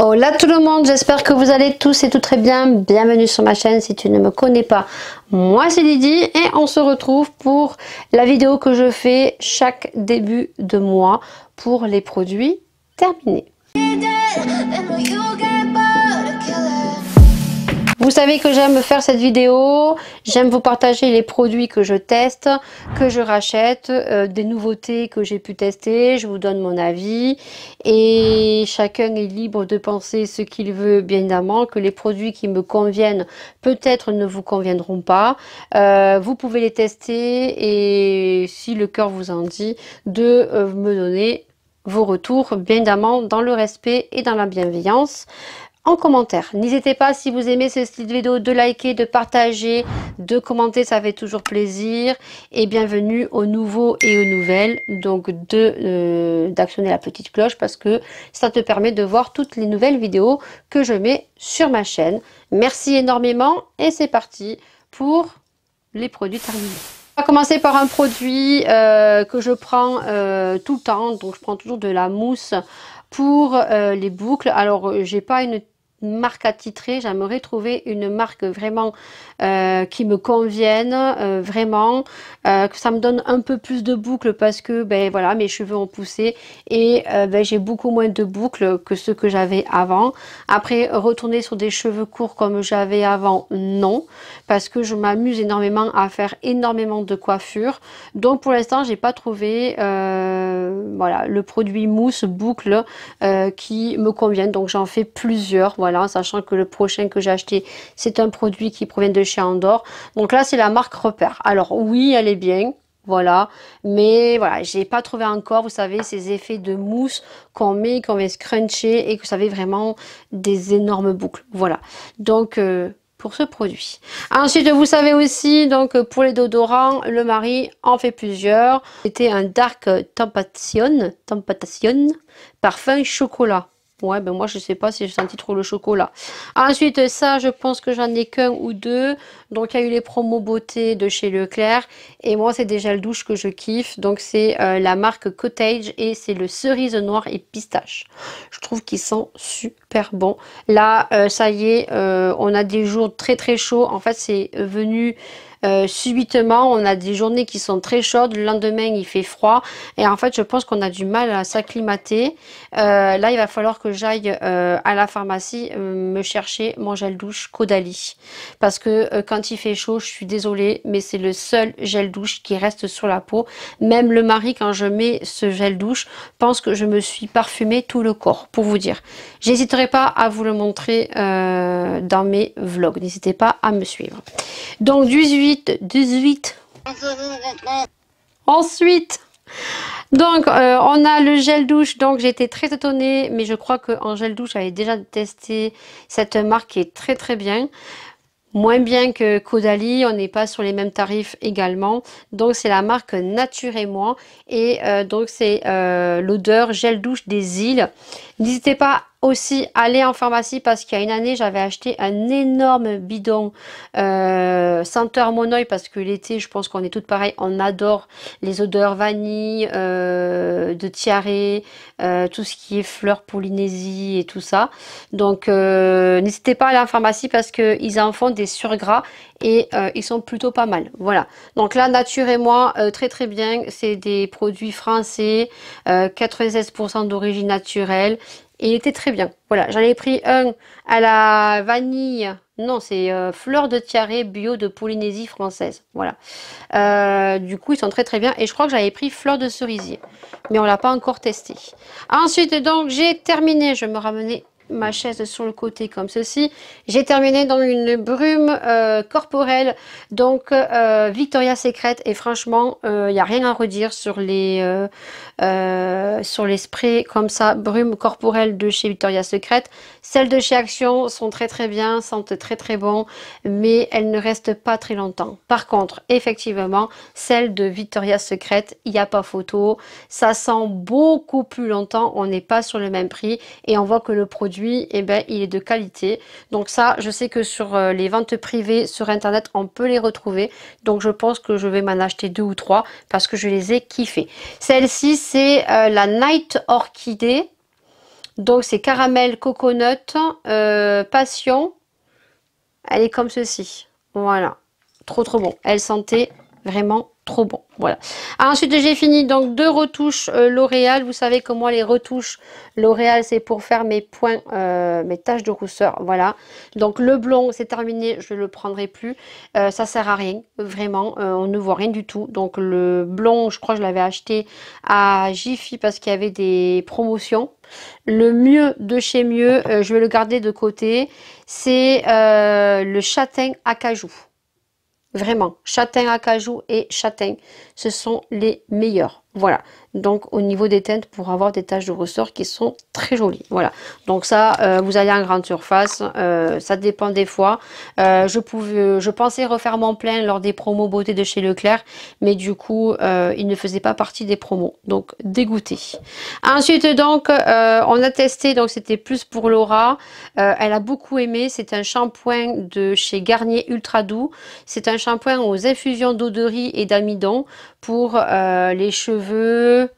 Hola tout le monde, j'espère que vous allez tous et tout très bien. Bienvenue sur ma chaîne si tu ne me connais pas. Moi c'est Lydie et on se retrouve pour la vidéo que je fais chaque début de mois pour les produits terminés. Vous savez que j'aime faire cette vidéo, j'aime vous partager les produits que je teste, que je rachète, euh, des nouveautés que j'ai pu tester, je vous donne mon avis et chacun est libre de penser ce qu'il veut bien évidemment, que les produits qui me conviennent peut-être ne vous conviendront pas. Euh, vous pouvez les tester et si le cœur vous en dit, de euh, me donner vos retours, bien évidemment, dans le respect et dans la bienveillance en commentaire. N'hésitez pas, si vous aimez ce cette vidéo, de liker, de partager, de commenter, ça fait toujours plaisir. Et bienvenue aux nouveaux et aux nouvelles, donc euh, d'actionner la petite cloche parce que ça te permet de voir toutes les nouvelles vidéos que je mets sur ma chaîne. Merci énormément et c'est parti pour les produits terminés. On va commencer par un produit euh, que je prends euh, tout le temps, donc je prends toujours de la mousse pour les boucles. Alors j'ai pas une marque à attitrée, j'aimerais trouver une marque vraiment euh, qui me convienne, euh, vraiment, euh, que ça me donne un peu plus de boucles parce que ben voilà, mes cheveux ont poussé et ben, j'ai beaucoup moins de boucles que ce que j'avais avant. Après, retourner sur des cheveux courts comme j'avais avant, non, parce que je m'amuse énormément à faire énormément de coiffures. Donc pour l'instant, j'ai pas trouvé voilà, le produit mousse boucle qui me convienne. Donc j'en fais plusieurs. Voilà sachant que le prochain que j'ai acheté, c'est un produit qui provient de chez Andorre. Donc là, c'est la marque Repère. Alors oui, elle est bien, voilà. Mais voilà, j'ai pas trouvé encore, vous savez, ces effets de mousse qu'on met, qu'on vient scruncher et que vous savez vraiment des énormes boucles. Voilà. Donc euh, pour ce produit. Ensuite, vous savez aussi, donc pour les Dodorants, le mari en fait plusieurs. C'était un Dark Temptation, Temptation parfum chocolat. Ouais, ben moi, je sais pas si j'ai senti trop le chocolat. Ah, ensuite, ça, je pense que j'en ai qu'un ou deux. Donc, il y a eu les promos beauté de chez Leclerc. Et moi, c'est déjà le douche que je kiffe. Donc, c'est euh, la marque Cottage et c'est le cerise noir et pistache. Je trouve qu'ils sont super bons. Là, euh, ça y est, euh, on a des jours très, très chauds. En fait, c'est venu... Euh, subitement, on a des journées qui sont très chaudes, le lendemain, il fait froid, et en fait, je pense qu'on a du mal à s'acclimater. Euh, là, il va falloir que j'aille euh, à la pharmacie me chercher mon gel douche Caudalie, parce que quand il fait chaud, je suis désolée, mais c'est le seul gel douche qui reste sur la peau. Même le mari, quand je mets ce gel douche, pense que je me suis parfumé tout le corps, pour vous dire. J'hésiterai pas à vous le montrer dans mes vlogs. N'hésitez pas à me suivre. Donc, du 18 18, Ensuite, donc euh, on a le gel douche. Donc j'étais très étonnée, mais je crois en gel douche, j'avais déjà testé cette marque est très très bien. Moins bien que Caudalie, on n'est pas sur les mêmes tarifs également. Donc c'est la marque Nature et moi. Et euh, donc c'est euh, l'odeur gel douche des îles. N'hésitez pas aussi aller en pharmacie parce qu'il y a une année, j'avais acheté un énorme bidon euh, senteur monoï parce que l'été, je pense qu'on est toutes pareilles, on adore les odeurs vanille, euh, de tiare, euh, tout ce qui est fleurs polynésie et tout ça. Donc, n'hésitez pas à aller en pharmacie parce qu'ils en font des surgras et ils sont plutôt pas mal. Voilà. Donc la Nature et moi, très très bien. C'est des produits français, 96% d'origine naturelle il était très bien. Voilà, j'en ai pris un à la vanille. Non, c'est euh, fleur de tiare bio de Polynésie française. Voilà. Euh, du coup, ils sont très très bien. Et je crois que j'avais pris fleur de cerisier. Mais on l'a pas encore testé. Ensuite, donc, j'ai terminé. Je me ramenais ma chaise sur le côté comme ceci. J'ai terminé dans une brume euh, corporelle, donc euh, Victoria Secret. Et franchement, il euh, n'y a rien à redire sur les, sur les sprays comme ça, brume corporelle de chez Victoria Secret. Celles de chez Action sont très très bien, sentent très très bon, mais elles ne restent pas très longtemps. Par contre, effectivement, celles de Victoria Secret, il n'y a pas photo. Ça sent beaucoup plus longtemps, on n'est pas sur le même prix et on voit que le produit et eh ben, il est de qualité. Donc ça, je sais que sur euh, les ventes privées sur Internet, on peut les retrouver. Donc je pense que je vais m'en acheter deux ou trois parce que je les ai kiffés. Celle-ci, c'est euh, la Night Orchidée. Donc c'est caramel, coconut, euh, passion. Elle est comme ceci. Voilà. Trop trop bon. Elle sentait vraiment trop bon. Voilà. Ah, ensuite, j'ai fini donc deux retouches euh, L'Oréal. Vous savez que moi, les retouches L'Oréal, c'est pour faire mes points, euh, mes taches de rousseur. Voilà. Donc, le blond, c'est terminé. Je ne le prendrai plus. Euh, ça sert à rien. Vraiment, on ne voit rien du tout. Donc, le blond, je crois que je l'avais acheté à Jiffy parce qu'il y avait des promotions. Le mieux de chez mieux, je vais le garder de côté. C'est le châtain acajou. Vraiment, châtain acajou et châtain, ce sont les meilleurs. Voilà, donc au niveau des teintes pour avoir des taches de ressort qui sont très jolies. Voilà, donc ça, euh, vous allez en grande surface, euh, ça dépend des fois. Euh, je, pouvais, je pensais refaire mon plein lors des promos beauté de chez Leclerc, mais du coup, il ne faisait pas partie des promos, donc dégoûté. Ensuite, donc, on a testé, donc c'était plus pour Laura. elle a beaucoup aimé, c'est un shampoing de chez Garnier Ultra Doux. C'est un shampoing aux infusions d'eau de riz et d'amidon pour euh, les cheveux,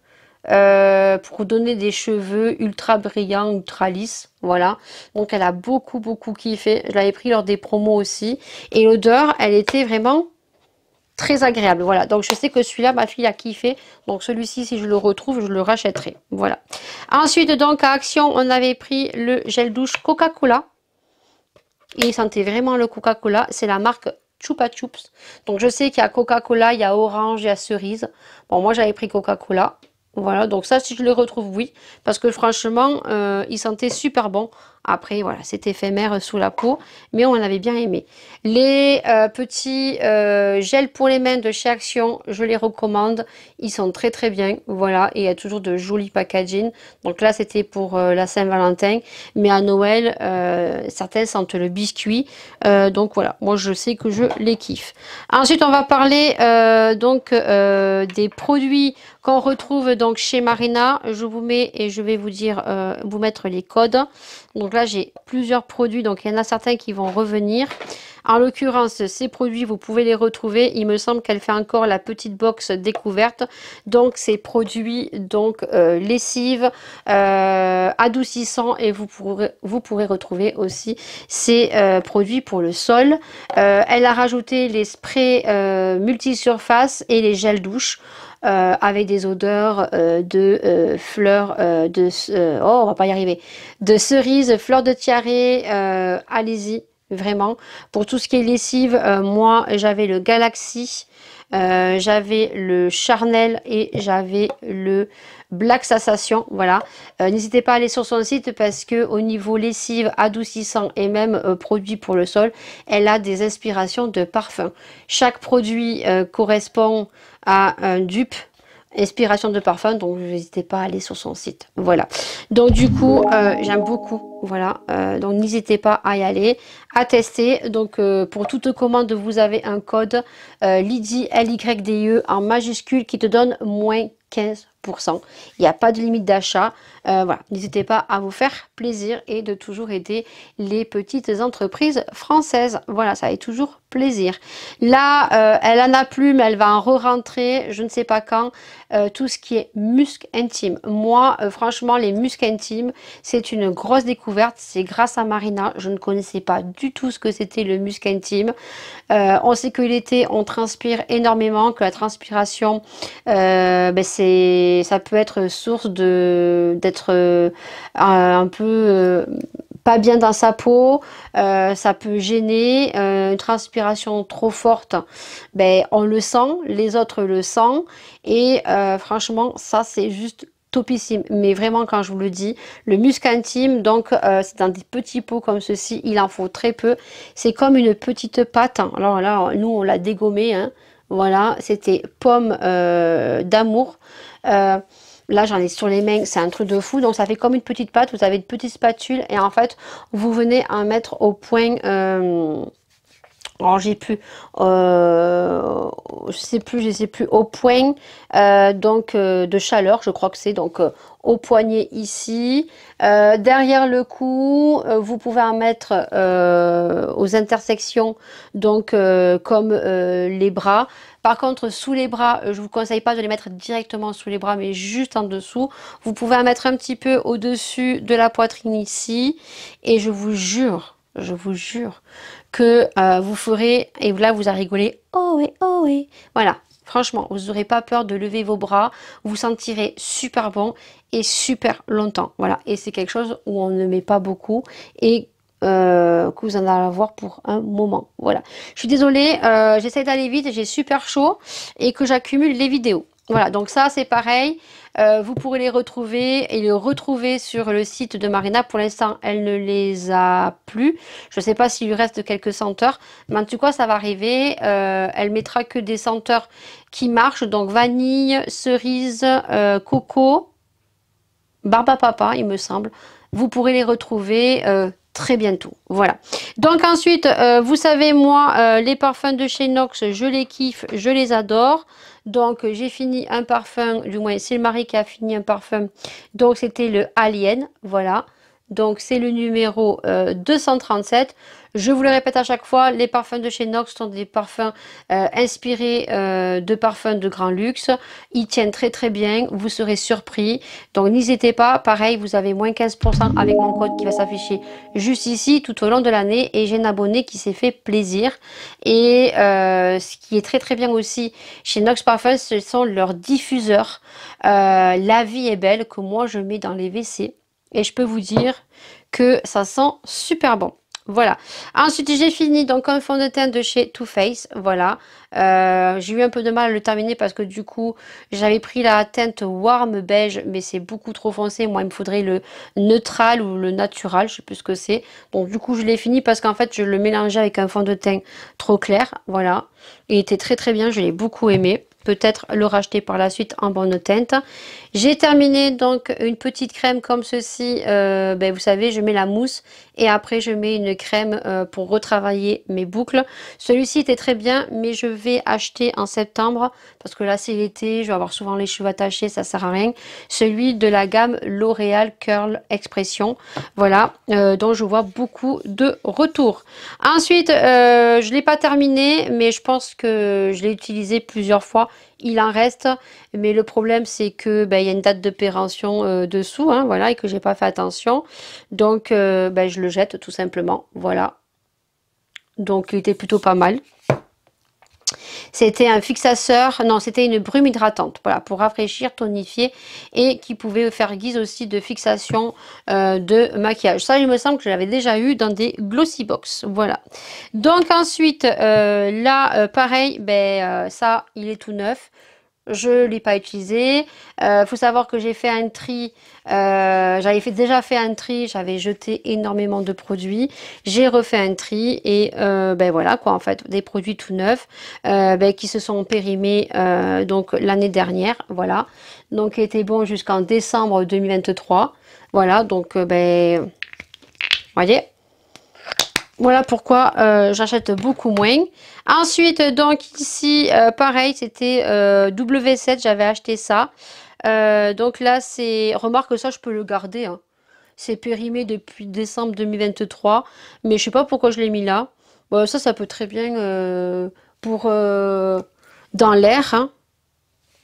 euh, pour donner des cheveux ultra brillants, ultra lisses, voilà. Donc elle a beaucoup, beaucoup kiffé. Je l'avais pris lors des promos aussi. Et l'odeur, elle était vraiment très agréable, voilà. Donc je sais que celui-là, ma fille a kiffé. Donc celui-ci, si je le retrouve, je le rachèterai, voilà. Ensuite, donc à Action, on avait pris le gel douche Coca-Cola. il sentait vraiment le Coca-Cola. C'est la marque Chupa Chups. Donc je sais qu'il y a Coca-Cola, il y a Orange, il y a Cerise. Bon, moi j'avais pris Coca-Cola. Voilà, donc ça si je le retrouve, oui. Parce que franchement, euh, il sentait super bon. Après, voilà, c'est éphémère sous la peau, mais on l'avait bien aimé. Les euh, petits euh, gels pour les mains de chez Action, je les recommande. Ils sont très très bien, voilà, et il y a toujours de jolis packaging. Donc là, c'était pour euh, la Saint-Valentin, mais à Noël, certains sentent le biscuit. donc voilà, moi je sais que je les kiffe. Ensuite, on va parler donc des produits qu'on retrouve donc chez Marina. Je vous mets et je vais vous dire, vous mettre les codes. Donc là, j'ai plusieurs produits. Donc, il y en a certains qui vont revenir. En l'occurrence, ces produits, vous pouvez les retrouver. Il me semble qu'elle fait encore la petite box découverte. Donc, ces produits, donc euh, lessive, euh, adoucissant et vous pourrez, vous pourrez retrouver aussi ces euh, produits pour le sol. Euh, elle a rajouté les sprays multisurface et les gels douche. avec des odeurs de fleurs de oh on pas y arriver de cerises, fleurs de tiare allez-y vraiment. Pour tout ce qui est lessive, euh, moi, j'avais le Galaxy, euh, j'avais le Charnel et j'avais le Black Sensation. Voilà. Euh, n'hésitez pas à aller sur son site parce que au niveau lessive, adoucissant et même produit pour le sol, elle a des inspirations de parfum. Chaque produit correspond à un dupe Inspiration de parfum, donc n'hésitez pas à aller sur son site. Voilà. Donc du coup, euh, j'aime beaucoup. Voilà. Euh, donc n'hésitez pas à y aller, à tester. Donc euh, pour toute commande, vous avez un code euh, LYDIE e, en majuscule qui te donne moins 15%. Il n'y a pas de limite d'achat. Euh, voilà, n'hésitez pas à vous faire plaisir et de toujours aider les petites entreprises françaises. Voilà, ça est toujours plaisir. Là, euh, elle en a plus, mais elle va en re-rentrer, je ne sais pas quand, euh, tout ce qui est musc intime Moi, franchement, les musc intimes, c'est une grosse découverte. C'est grâce à Marina. Je ne connaissais pas du tout ce que c'était le musc intime. on sait que l'été, on transpire énormément, que la transpiration, ben, c'est ça peut être source d'être euh, un peu euh, pas bien dans sa peau, euh, ça peut gêner, une transpiration trop forte, ben on le sent, les autres le sent, et franchement ça c'est juste topissime. Mais vraiment, quand je vous le dis, le musc intime, donc c'est dans des petits pots comme ceci, il en faut très peu. C'est comme une petite pâte. Alors là, nous, on l'a dégommé. Hein. Voilà, c'était pomme euh, d'amour. Euh, là, j'en ai sur les mains, c'est un truc de fou. Donc, ça fait comme une petite pâte. Vous avez une petite spatule et en fait, vous venez à mettre au point... Euh, j'ai plus, euh, je sais plus, je sais plus, au point euh, donc euh, de chaleur, je crois que c'est donc au poignet ici. derrière le cou, vous pouvez en mettre aux intersections, donc comme les bras. Par contre, sous les bras, je vous conseille pas de les mettre directement sous les bras, mais juste en dessous. Vous pouvez en mettre un petit peu au-dessus de la poitrine ici. Et je vous jure, je vous jure que euh, vous ferez, et là vous a rigolé, oh oui, oh oui. Voilà, franchement, vous n'aurez pas peur de lever vos bras, vous sentirez super bon et super longtemps. Voilà, et c'est quelque chose où on ne met pas beaucoup et euh, que vous en allez avoir pour un moment. Voilà, je suis désolée, euh, j'essaie d'aller vite, j'ai super chaud et que j'accumule les vidéos. Voilà, donc ça c'est pareil, euh, vous pourrez les retrouver et les retrouver sur le site de Marina. Pour l'instant, elle ne les a plus. Je ne sais pas s'il lui reste quelques senteurs, mais en tout cas, ça va arriver. Euh, elle mettra que des senteurs qui marchent, donc vanille, cerise, euh, coco, barba papa, il me semble. Vous pourrez les retrouver très bientôt. Voilà. Donc ensuite, vous savez, moi, les parfums de chez Nox, je les kiffe, je les adore. Donc j'ai fini un parfum, du moins c'est le mari qui a fini un parfum. Donc c'était le Alien, voilà. Donc c'est le numéro 237. Euh, je vous le répète à chaque fois, les parfums de chez Nox sont des parfums euh, inspirés euh, de parfums de grand luxe. Ils tiennent très très bien, vous serez surpris. Donc n'hésitez pas, pareil, vous avez moins 15% avec mon code qui va s'afficher juste ici tout au long de l'année. Et j'ai un abonné qui s'est fait plaisir. Et ce qui est très très bien aussi chez Nox Parfums, ce sont leurs diffuseurs. la vie est belle que moi je mets dans les WC. Et je peux vous dire que ça sent super bon. Voilà. Ensuite, j'ai fini donc un fond de teint de chez Too Faced. Voilà. Euh, j'ai eu un peu de mal à le terminer parce que du coup, j'avais pris la teinte warm beige, mais c'est beaucoup trop foncé. Moi, il me faudrait le neutral ou le natural, je ne sais plus ce que c'est. Donc du coup, je l'ai fini parce qu'en fait, je le mélangeais avec un fond de teint trop clair. Voilà. Il était très très bien, je l'ai beaucoup aimé peut-être le racheter par la suite en bonne teinte. J'ai terminé donc une petite crème comme ceci. Euh, ben, vous savez, je mets la mousse et après je mets une crème euh, pour retravailler mes boucles. Celui-ci était très bien, mais je vais acheter en septembre parce que là c'est l'été, je vais avoir souvent les cheveux attachés, ça sert à rien. Celui de la gamme L'Oréal Curl Expression. Voilà, euh, dont je vois beaucoup de retours. Ensuite, je ne l'ai pas terminé, mais je pense que je l'ai utilisé plusieurs fois il en reste. Mais le problème, c'est que ben, il y a une date de péremption euh, dessous, hein, voilà, et que j'ai pas fait attention. Donc, euh, ben, je le jette tout simplement, voilà. Donc, il était plutôt pas mal. C'était un fixateur, non, c'était une brume hydratante, voilà, pour rafraîchir, tonifier et qui pouvait faire guise aussi de fixation euh, de maquillage. Ça, il me semble que je l'avais déjà eu dans des glossy box, voilà. Donc ensuite, euh, là, euh, pareil, ben, ça, il est tout neuf je ne l'ai pas utilisé. Il euh, faut savoir que j'ai fait un tri, euh, j'avais fait, déjà fait un tri, j'avais jeté énormément de produits. J'ai refait un tri et euh, ben voilà quoi en fait, des produits tout neufs ben qui se sont périmés donc l'année dernière, voilà. Donc qui étaient bons jusqu'en décembre 2023, voilà. Donc ben, voyez, voilà pourquoi euh, j'achète beaucoup moins. Ensuite, donc ici, euh, pareil, c'était euh, W7, j'avais acheté ça. donc là, c'est... Remarque, ça, je peux le garder. Hein. C'est périmé depuis décembre 2023. Mais je sais pas pourquoi je l'ai mis là. Bon, ça, ça peut très bien pour... dans l'air, hein.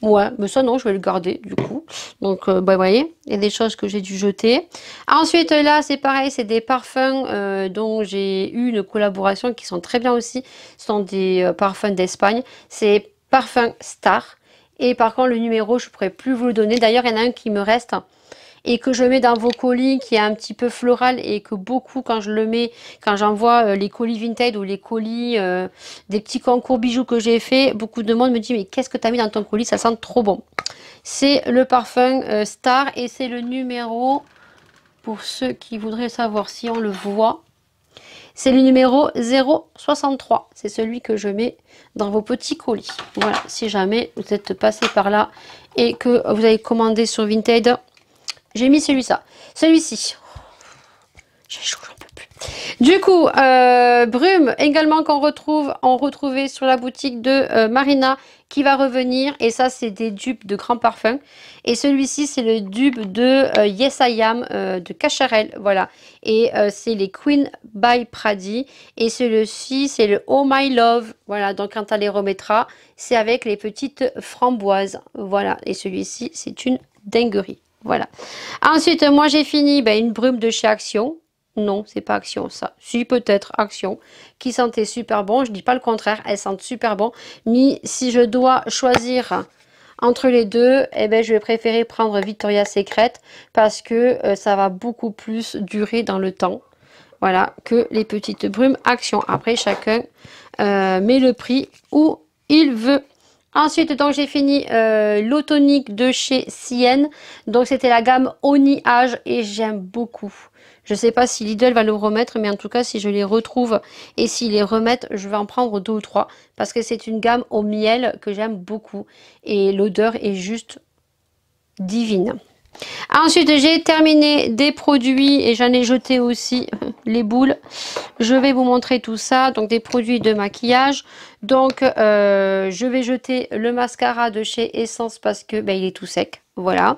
Ouais, mais ça non, je vais le garder du coup. Donc, euh, bah, vous voyez, il y a des choses que j'ai dû jeter. Ensuite, là, c'est pareil, c'est des parfums euh, dont j'ai eu une collaboration qui sont très bien aussi. Ce sont des euh, parfums d'Espagne. C'est Parfum Star. Et par contre, le numéro, je ne pourrais plus vous le donner. D'ailleurs, il y en a un qui me reste et que je mets dans vos colis qui est un petit peu floral et que beaucoup quand je le mets, quand j'envoie euh, les colis vintage ou les colis euh, des petits concours bijoux que j'ai fait, beaucoup de monde me dit mais qu'est-ce que tu as mis dans ton colis, ça sent trop bon. C'est le parfum euh, Star et c'est le numéro, pour ceux qui voudraient savoir si on le voit, c'est le numéro 063. C'est celui que je mets dans vos petits colis. Voilà, si jamais vous êtes passé par là et que vous avez commandé sur vintage j'ai mis celui-là. Celui-ci. J'ai chaud, j'en peux plus. Du coup, euh, Brume, également qu'on retrouve, on retrouvait sur la boutique de euh, Marina, qui va revenir. Et ça, c'est des dupes de Grand Parfum. Et celui-ci, c'est le dupe de euh, Yes I Am de Cacharel. Voilà. Et c'est les Queen by Pradi. Et celui-ci, c'est le Oh My Love. Voilà. Donc, quand elle les remettra, c'est avec les petites framboises. Voilà. Et celui-ci, c'est une dinguerie. Voilà. Ensuite, moi, j'ai fini ben, une brume de chez Action. Non, c'est pas Action, ça. Si, peut-être Action, qui sentait super bon. Je dis pas le contraire, Elle sentent super bon. Mais si je dois choisir entre les deux, eh ben, je vais préférer prendre Victoria Secret parce que euh, ça va beaucoup plus durer dans le temps. Voilà, que les petites brumes Action. Après, chacun euh, met le prix où il veut. Ensuite, donc j'ai fini euh, l'eau tonique de chez Cien. Donc c'était la gamme Oni Age et j'aime beaucoup. Je ne sais pas si Lidl va le remettre, mais en tout cas, si je les retrouve et s'ils les remettent, je vais en prendre deux ou trois. Parce que c'est une gamme au miel que j'aime beaucoup. Et l'odeur est juste divine. Ah, ensuite, j'ai terminé des produits et j'en ai jeté aussi les boules. Je vais vous montrer tout ça. Donc, des produits de maquillage. Donc, euh, je vais jeter le mascara de chez Essence parce que ben, il est tout sec. Voilà.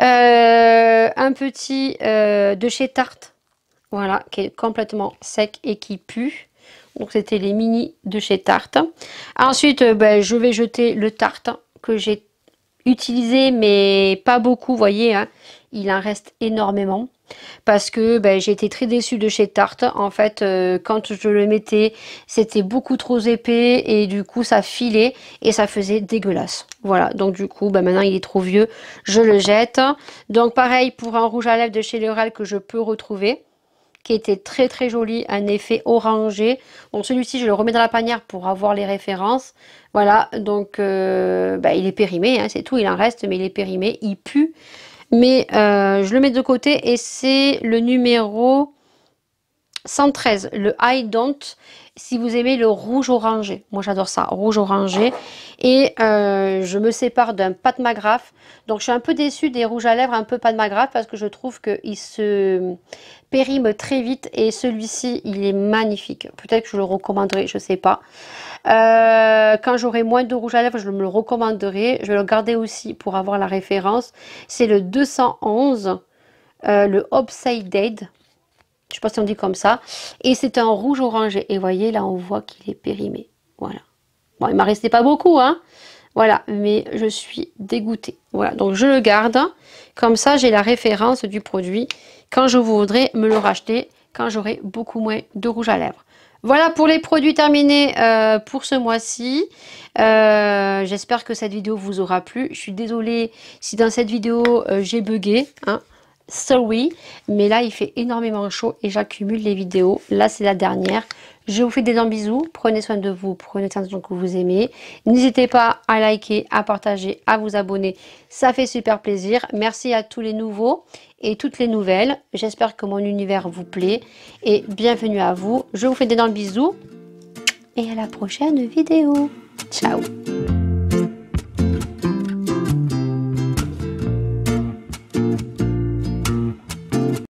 Euh, un petit euh, de chez Tarte. Voilà, qui est complètement sec et qui pue. Donc, c'était les mini de chez Tarte. Ensuite, ben, je vais jeter le Tarte que j'ai utilisé, mais pas beaucoup, voyez. Hein. Il en reste énormément parce que ben, j'ai été très déçue de chez Tarte. En fait, euh, quand je le mettais, c'était beaucoup trop épais et du coup, ça filait et ça faisait dégueulasse. Voilà, donc du coup, ben, maintenant, il est trop vieux, je le jette. Donc pareil pour un rouge à lèvres de chez L'Oréal que je peux retrouver qui était très très joli, un effet orangé. Bon, celui-ci, je le remets dans la panière pour avoir les références. Voilà, donc euh, bah, il est périmé, hein, c'est tout, il en reste, mais il est périmé, il pue. Mais euh, je le mets de côté et c'est le numéro 113, le I Don't, si vous aimez le rouge orangé. Moi, j'adore ça, rouge orangé. Et euh, je me sépare d'un Pat McGrath. Donc, je suis un peu déçue des rouges à lèvres, un peu Pat McGrath, parce que je trouve qu'il se périme très vite. Et celui-ci, il est magnifique. Peut-être que je le recommanderai, je ne sais pas. Euh, quand j'aurai moins de rouge à lèvres, je me le recommanderai. Je vais le garder aussi pour avoir la référence. C'est le 211, euh, le Upside Dead. Je ne sais pas si on dit comme ça. Et c'est un rouge orangé. Et voyez, là, on voit qu'il est périmé. Voilà. Bon, il m'a resté pas beaucoup, hein. Voilà, mais je suis dégoûtée. Voilà, donc je le garde. Comme ça, j'ai la référence du produit quand je voudrais me le racheter, quand j'aurai beaucoup moins de rouge à lèvres. Voilà pour les produits terminés euh, pour ce mois-ci. Euh, j'espère que cette vidéo vous aura plu. Je suis désolée si dans cette vidéo euh, j'ai bugué. Hein. Sorry, mais là il fait énormément chaud et j'accumule les vidéos. Là c'est la dernière. Je vous fais des dents bisous. Prenez soin de vous, prenez soin de que vous aimez. N'hésitez pas à liker, à partager, à vous abonner. Ça fait super plaisir. Merci à tous les nouveaux et toutes les nouvelles. J'espère que mon univers vous plaît et bienvenue à vous. Je vous fais des dents bisous et à la prochaine vidéo. Ciao